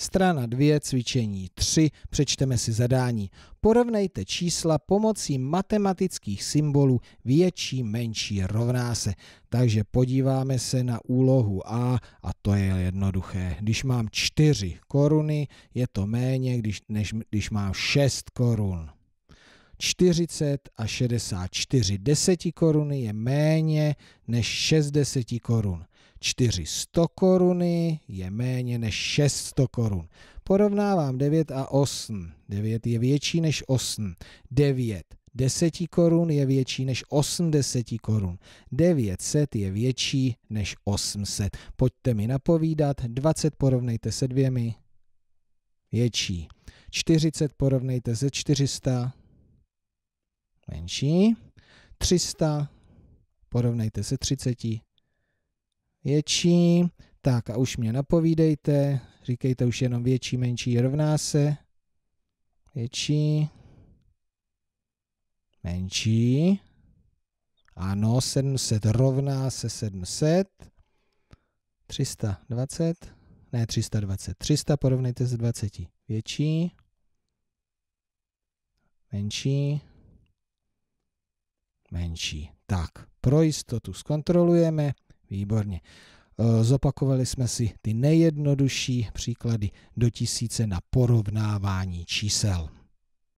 Strana 2, cvičení 3, přečteme si zadání. Porovnejte čísla pomocí matematických symbolů větší, menší rovná se. Takže podíváme se na úlohu A a to je jednoduché. Když mám 4 koruny, je to méně, když, než když mám 6 korun. 40 a 64 deseti koruny je méně než 60 korun. 400 koruny je méně než 600 korun. Porovnávám 9 a 8. 9 je větší než 8. 9 10 korun je větší než 80 korun. 900 je větší než 800. Pojďte mi napovídat, 20 porovnejte se dvěmi. Větší. 40 porovnejte se 400. Menší. 300 porovnejte se 30 větší, Tak a už mě napovídejte, říkejte už jenom větší, menší, rovná se. Větší, menší. Ano, 700 rovná se 700. 320, ne 320, 300 porovnejte s 20. Větší, menší, menší. Tak, pro jistotu zkontrolujeme. Výborně. Eh, zopakovali jsme si ty nejjednodušší příklady do tisíce na porovnávání čísel.